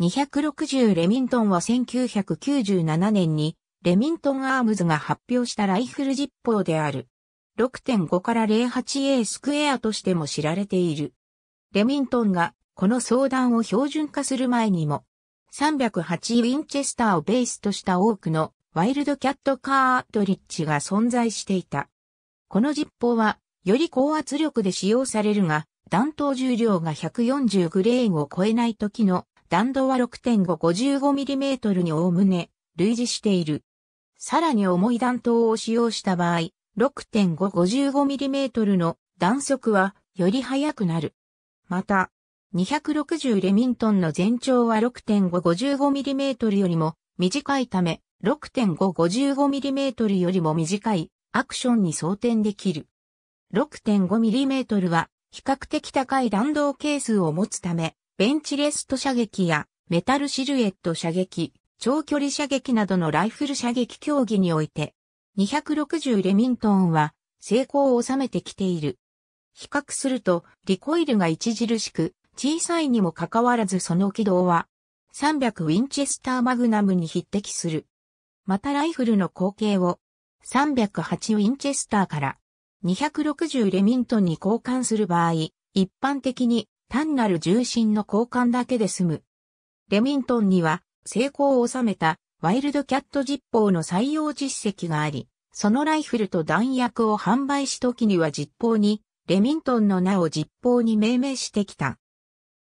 260レミントンは1997年にレミントンアームズが発表したライフル実法である。6.5から 08A スクエアとしても知られている。レミントンがこの相談を標準化する前にも、308ウィンチェスターをベースとした多くのワイルドキャットカートリッジが存在していた。この実法はより高圧力で使用されるが、弾頭重量が140グレーンを超えない時の弾道は 6.555mm におおむね類似している。さらに重い弾頭を使用した場合、6.555mm の弾速はより速くなる。また、260レミントンの全長は 6.555mm よりも短いため、6.555mm よりも短いアクションに装填できる。6.5mm は比較的高い弾道係数を持つため、ベンチレスト射撃やメタルシルエット射撃、長距離射撃などのライフル射撃競技において、260レミントンは成功を収めてきている。比較すると、リコイルが著しく小さいにもかかわらずその軌道は、300ウィンチェスターマグナムに匹敵する。またライフルの口径を308ウィンチェスターから260レミントンに交換する場合、一般的に単なる重心の交換だけで済む。レミントンには成功を収めたワイルドキャット実砲の採用実績があり、そのライフルと弾薬を販売し時には実砲に、レミントンの名を実砲に命名してきた。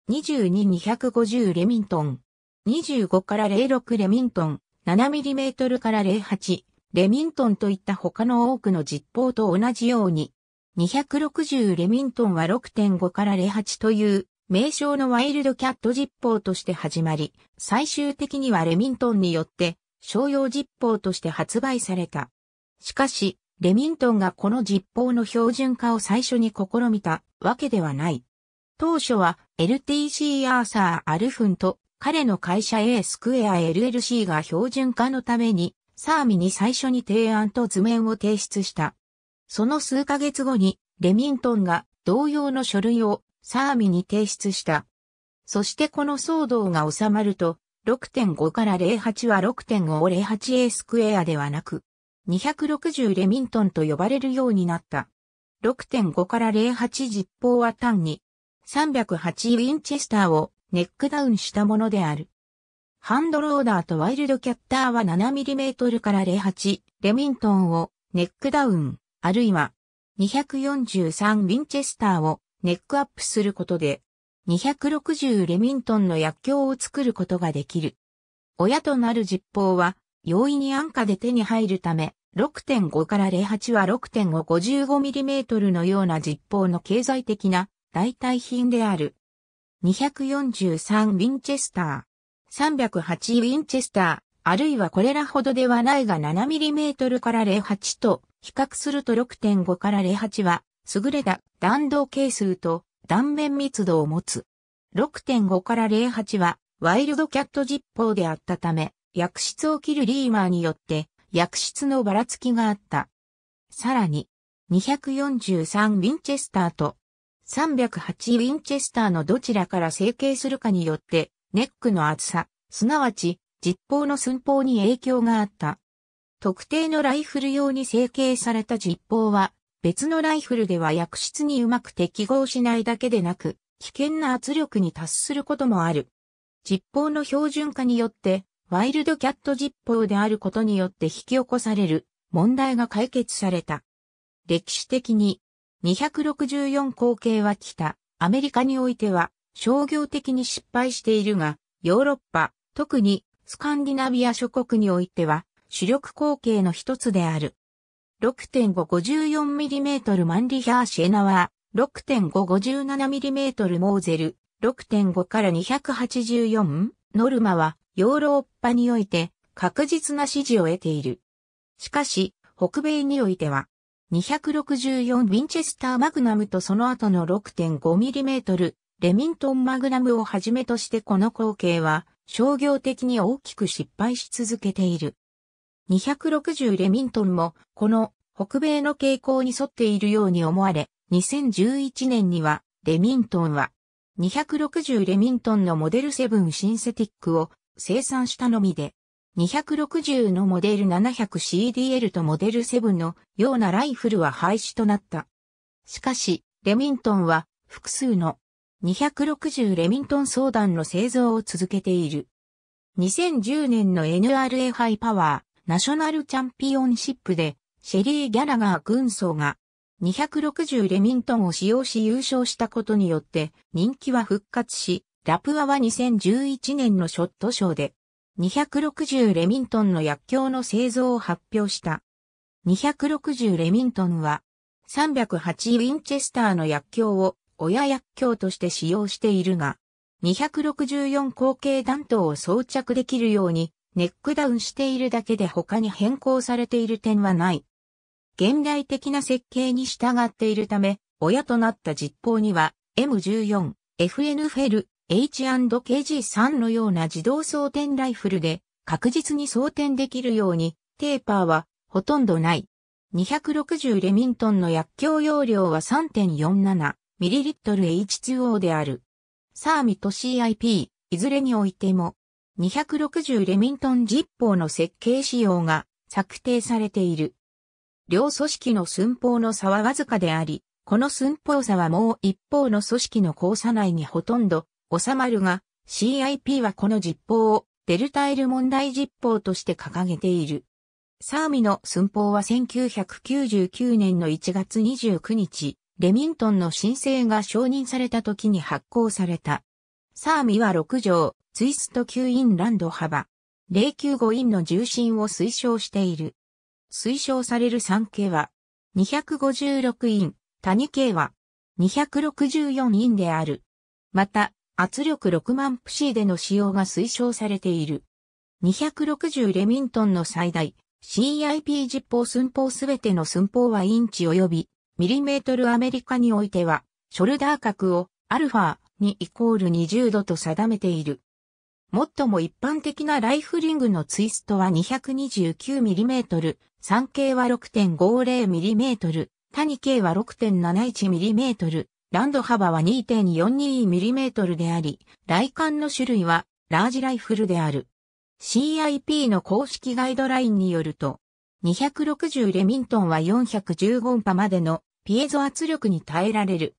22250レミントン。25から06レミントン。7mm から08レミントンといった他の多くの実砲と同じように、260レミントンは6.5から08という名称のワイルドキャット実報として始まり、最終的にはレミントンによって商用実報として発売された。しかし、レミントンがこの実報の標準化を最初に試みたわけではない。当初は LTC アーサー・アルフンと彼の会社 A スクエア LLC が標準化のためにサーミに最初に提案と図面を提出した。その数ヶ月後に、レミントンが同様の書類をサーミに提出した。そしてこの騒動が収まると、6.5から08は6.5を 08A スクエアではなく、260レミントンと呼ばれるようになった。6.5から08実報は単に、308ウィンチェスターをネックダウンしたものである。ハンドローダーとワイルドキャッターは 7mm から08、レミントンをネックダウン。あるいは、243ウィンチェスターをネックアップすることで、260レミントンの薬莢を作ることができる。親となる実砲は、容易に安価で手に入るため、6.5から08は 6.555mm のような実砲の経済的な代替品である。243ウィンチェスター。308ウィンチェスター。あるいはこれらほどではないが 7mm から08と比較すると6.5から08は、優れた弾道係数と断面密度を持つ。6.5から08は、ワイルドキャット実法であったため、薬質を切るリーマーによって、薬質のばらつきがあった。さらに、243ウィンチェスターと、308ウィンチェスターのどちらから成形するかによって、ネックの厚さ、すなわち、実砲の寸法に影響があった。特定のライフル用に成形された実砲は、別のライフルでは薬室にうまく適合しないだけでなく、危険な圧力に達することもある。実砲の標準化によって、ワイルドキャット実砲であることによって引き起こされる問題が解決された。歴史的に264口径は来た。アメリカにおいては商業的に失敗しているが、ヨーロッパ、特にスカンディナビア諸国においては主力口径の一つである。6.554mm マンリヒャーシェナは 6.557mm モーゼル6.5から284ノルマはヨーロッパにおいて確実な支持を得ている。しかし、北米においては、264ウィンチェスターマグナムとその後の 6.5mm レミントンマグナムをはじめとしてこの光景は商業的に大きく失敗し続けている。260レミントンも、この北米の傾向に沿っているように思われ、2011年には、レミントンは、260レミントンのモデル7シンセティックを生産したのみで、260のモデル 700CDL とモデル7のようなライフルは廃止となった。しかし、レミントンは複数の260レミントン相談の製造を続けている。2010年の NRA ハイパワー。ナショナルチャンピオンシップで、シェリー・ギャラガー軍曹が260レミントンを使用し優勝したことによって人気は復活し、ラプアは2011年のショットショーで260レミントンの薬莢の製造を発表した。260レミントンは308ウィンチェスターの薬莢を親薬莢として使用しているが、264口径弾頭を装着できるようにネックダウンしているだけで他に変更されている点はない。現代的な設計に従っているため、親となった実行には M14、FN フェル、H&KG3 のような自動装填ライフルで確実に装填できるようにテーパーはほとんどない。260レミントンの薬莢容量は 3.47ml H2O である。サーミと CIP、いずれにおいても260レミントン実法の設計仕様が策定されている。両組織の寸法の差はわずかであり、この寸法差はもう一方の組織の交差内にほとんど収まるが、CIP はこの実法をデルタイル問題実法として掲げている。サーミの寸法は1999年の1月29日、レミントンの申請が承認された時に発行された。サーミは6条、ツイストインランド幅、095インの重心を推奨している。推奨される3系は、256イン、谷系は、264インである。また、圧力6万プシーでの使用が推奨されている。260レミントンの最大、CIP 実法寸法すべての寸法はインチ及び、ミリメートルアメリカにおいては、ショルダー角をアルファにイコール20度と定めている。最も一般的なライフリングのツイストは 229mm、3径は 6.50mm、谷径は 6.71mm、ランド幅は 2.42mm であり、来艦の種類はラージライフルである。CIP の公式ガイドラインによると、260レミントンは415パまでのピエゾ圧力に耐えられる。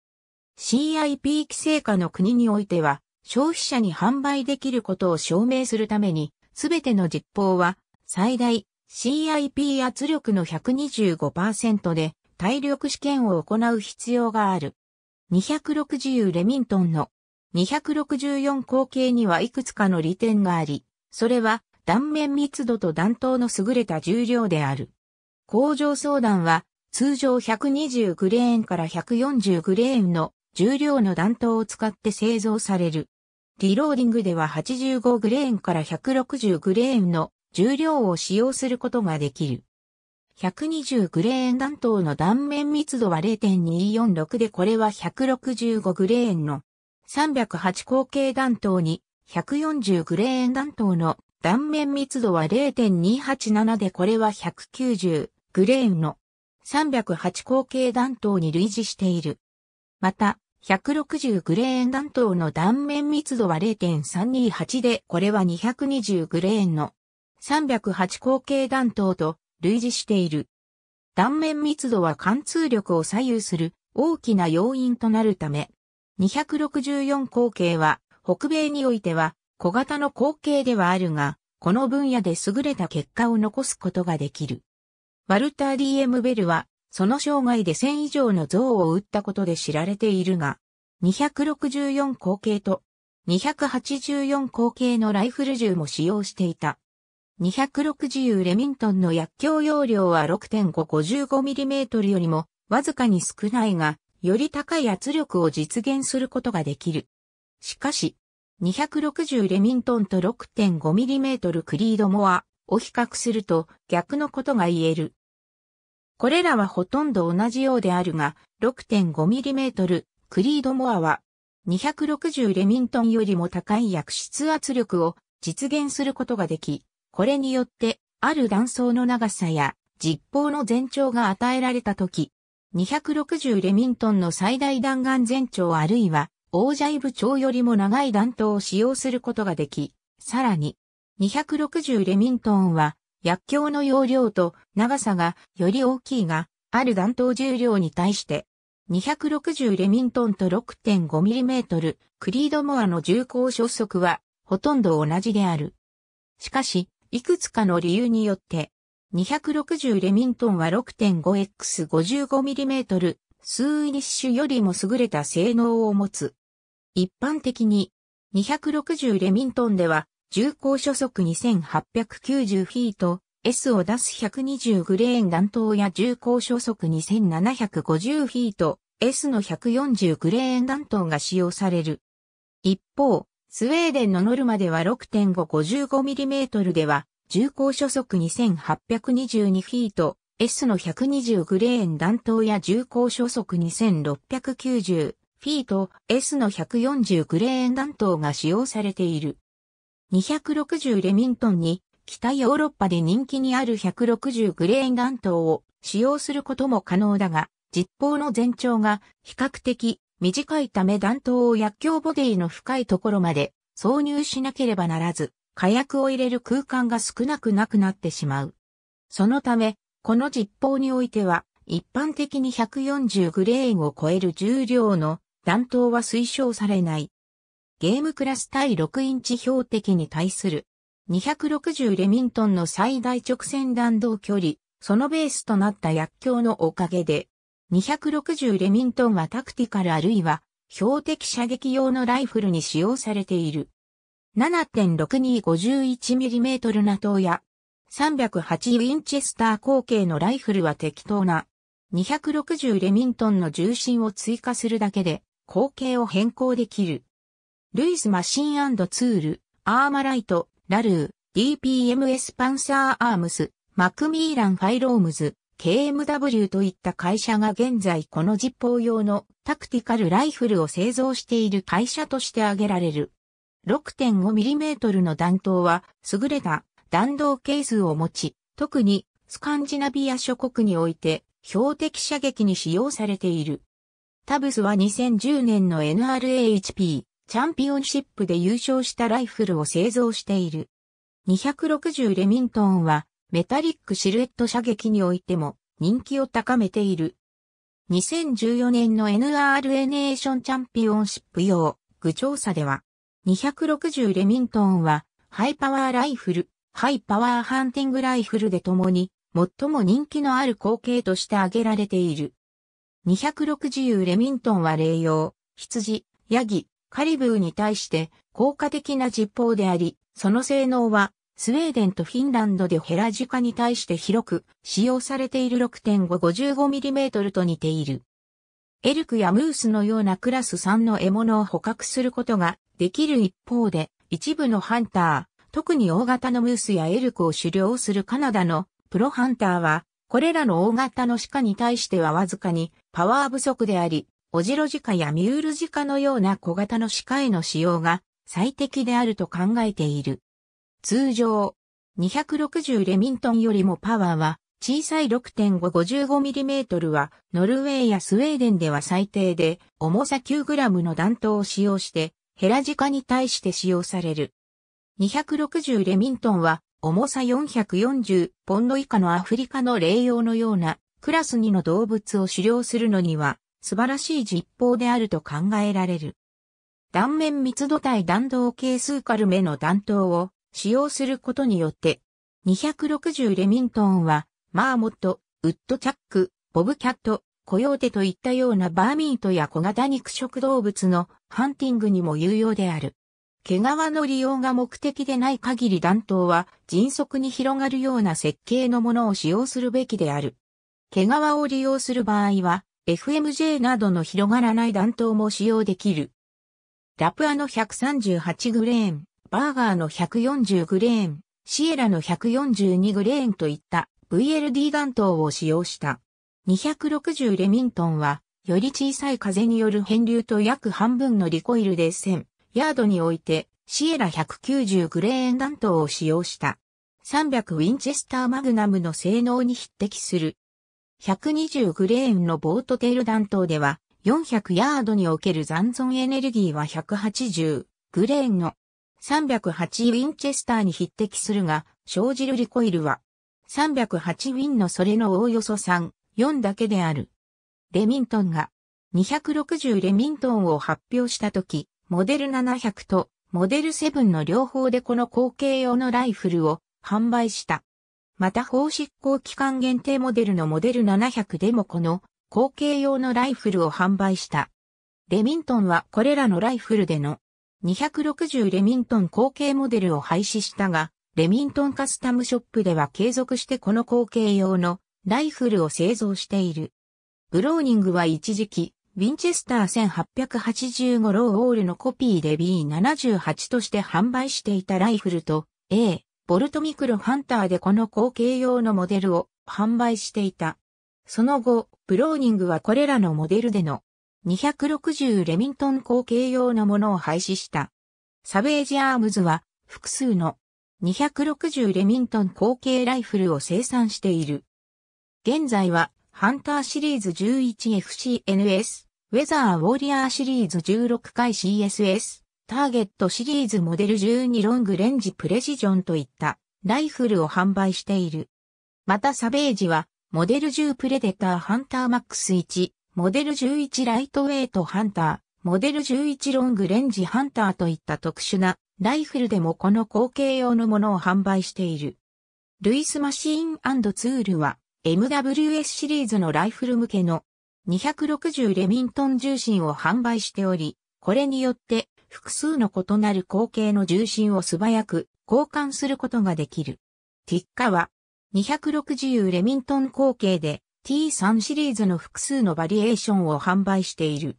CIP 規制下の国においては、消費者に販売できることを証明するために、すべての実報は最大 CIP 圧力の125%で体力試験を行う必要がある。260レミントンの264口径にはいくつかの利点があり、それは断面密度と弾頭の優れた重量である。工場相談は通常120グレーンから140グレーンの重量の弾頭を使って製造される。リローディングでは85グレーンから160グレーンの重量を使用することができる。120グレーン弾頭の断面密度は0.246でこれは165グレーンの308口径弾頭に140グレーン弾頭の断面密度は0.287でこれは190グレーンの308口径弾頭に類似している。また、160グレーン弾頭の断面密度は0.328で、これは220グレーンの308口径弾頭と類似している。断面密度は貫通力を左右する大きな要因となるため、264口径は北米においては小型の口径ではあるが、この分野で優れた結果を残すことができる。ワルター・ DM ベルはその生涯で1000以上の像を打ったことで知られているが、264口径と284口径のライフル銃も使用していた。260レミントンの薬莢容量は 6.555mm よりもわずかに少ないが、より高い圧力を実現することができる。しかし、260レミントンと 6.5mm クリードモアを比較すると逆のことが言える。これらはほとんど同じようであるが、6.5mm クリードモアは260レミントンよりも高い薬質圧力を実現することができ、これによってある断層の長さや実砲の全長が与えられたとき、260レミントンの最大弾丸全長あるいは王者イブ長よりも長い弾頭を使用することができ、さらに260レミントンは薬莢の容量と長さがより大きいが、ある弾頭重量に対して、260レミントンと 6.5mm クリードモアの重厚初速はほとんど同じである。しかし、いくつかの理由によって、260レミントンは 6.5x55mm スーイニッシュよりも優れた性能を持つ。一般的に、260レミントンでは重厚初速2890フィート、S を出す120グレーン弾頭や重厚初速2750フィート、S の140グレーン弾頭が使用される。一方、スウェーデンのノルマでは 6.555mm では、重厚初速2822フィート、S の120グレーン弾頭や重厚初速2690フィート、S の140グレーン弾頭が使用されている。260レミントンに、北ヨーロッパで人気にある160グレーン弾頭を使用することも可能だが、実砲の全長が比較的短いため弾頭を薬莢ボディの深いところまで挿入しなければならず、火薬を入れる空間が少なくなくなってしまう。そのため、この実砲においては、一般的に140グレーンを超える重量の弾頭は推奨されない。ゲームクラス対6インチ標的に対する260レミントンの最大直線弾道距離、そのベースとなった薬莢のおかげで、260レミントンはタクティカルあるいは標的射撃用のライフルに使用されている。7.6251mm ナトや308ウィンチェスター口径のライフルは適当な260レミントンの重心を追加するだけで口径を変更できる。ルイス・マシンツール、アーマライト、ラルー、DPMS パンサーアームス、マクミーラン・ファイロームズ、KMW といった会社が現在この実行用のタクティカルライフルを製造している会社として挙げられる。6.5mm の弾頭は優れた弾道係数を持ち、特にスカンジナビア諸国において標的射撃に使用されている。タブスは2010年の NRAHP チャンピオンシップで優勝したライフルを製造している。260レミントンはメタリックシルエット射撃においても人気を高めている。2014年の NRA ネーションチャンピオンシップ用具調査では260レミントンはハイパワーライフル、ハイパワーハンティングライフルでともに最も人気のある光景として挙げられている。260レミントンは霊用、羊、ヤギ、カリブーに対して効果的な実砲であり、その性能はスウェーデンとフィンランドでヘラジカに対して広く使用されている 6.555mm と似ている。エルクやムースのようなクラス3の獲物を捕獲することができる一方で、一部のハンター、特に大型のムースやエルクを狩猟するカナダのプロハンターは、これらの大型の鹿に対してはわずかにパワー不足であり、オジロジカやミュールジカのような小型の鹿への使用が最適であると考えている。通常、260レミントンよりもパワーは小さい 6.555mm はノルウェーやスウェーデンでは最低で重さ 9g の弾頭を使用してヘラジカに対して使用される。260レミントンは重さ440ポンド以下のアフリカの霊用のようなクラス2の動物を狩猟するのには素晴らしい実法であると考えられる。断面密度体弾道係数カルメの弾頭を使用することによって、260レミントンは、マーモット、ウッドチャック、ボブキャット、コヨーテといったようなバーミートや小型肉食動物のハンティングにも有用である。毛皮の利用が目的でない限り弾頭は迅速に広がるような設計のものを使用するべきである。毛皮を利用する場合は、FMJ などの広がらない弾頭も使用できる。ラプアの138グレーン、バーガーの140グレーン、シエラの142グレーンといった VLD 弾頭を使用した。260レミントンは、より小さい風による変流と約半分のリコイルで1000ヤードにおいて、シエラ190グレーン弾頭を使用した。300ウィンチェスターマグナムの性能に匹敵する120グレーンのボートテール弾頭では、400ヤードにおける残存エネルギーは180グレーンの308ウィンチェスターに匹敵するが、生じるリコイルは308ウィンのそれのおおよそ3、4だけである。レミントンが260レミントンを発表したとき、モデル700とモデル7の両方でこの後継用のライフルを販売した。また法執行期間限定モデルのモデル700でもこの後継用のライフルを販売した。レミントンはこれらのライフルでの260レミントン後継モデルを廃止したが、レミントンカスタムショップでは継続してこの後継用のライフルを製造している。ブローニングは一時期、ウィンチェスター1885ローオールのコピーで B78 として販売していたライフルと A ボルトミクロハンターでこの後継用のモデルを販売していた。その後、ブローニングはこれらのモデルでの260レミントン後継用のものを廃止した。サベージアームズは複数の260レミントン後継ライフルを生産している。現在はハンターシリーズ 11FCNS、ウェザーウォーリアーシリーズ16回 CSS、ターゲットシリーズモデル12ロングレンジプレシジョンといったライフルを販売している。またサベージは、モデル10プレデターハンターマックス1、モデル11ライトウェイトハンター、モデル11ロングレンジハンターといった特殊なライフルでもこの後継用のものを販売している。ルイスマシーンツールは MWS シリーズのライフル向けの260レミントン重心を販売しており、これによって複数の異なる口径の重心を素早く交換することができる。ティッカは260レミントン口径で T3 シリーズの複数のバリエーションを販売している。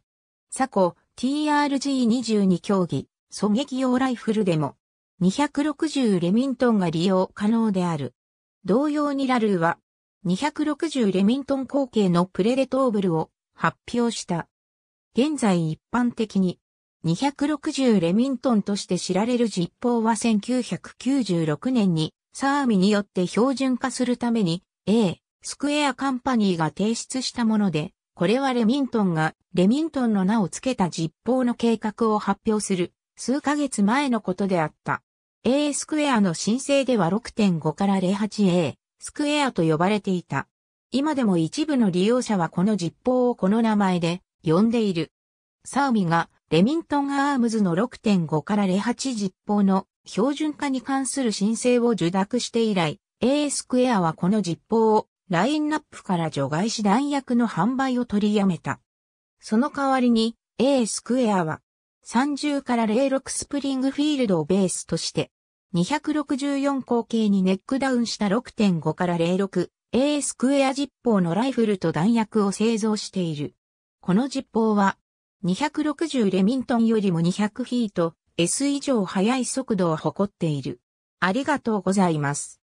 サコ TRG22 競技狙撃用ライフルでも260レミントンが利用可能である。同様にラルーは260レミントン口径のプレデトーブルを発表した。現在一般的に260レミントンとして知られる実法は1996年にサーミによって標準化するために A スクエアカンパニーが提出したもので、これはレミントンがレミントンの名を付けた実法の計画を発表する数ヶ月前のことであった。A スクエアの申請では6.5から 08A スクエアと呼ばれていた。今でも一部の利用者はこの実法をこの名前で呼んでいる。サーミがレミントンアームズの6.5から08実法の標準化に関する申請を受諾して以来、A スクエアはこの実法をラインナップから除外し弾薬の販売を取りやめた。その代わりに A スクエアは30から06スプリングフィールドをベースとして264口径にネックダウンした6.5から06 A スクエア実砲のライフルと弾薬を製造している。この実砲は260レミントンよりも200ヒート S 以上速い速度を誇っている。ありがとうございます。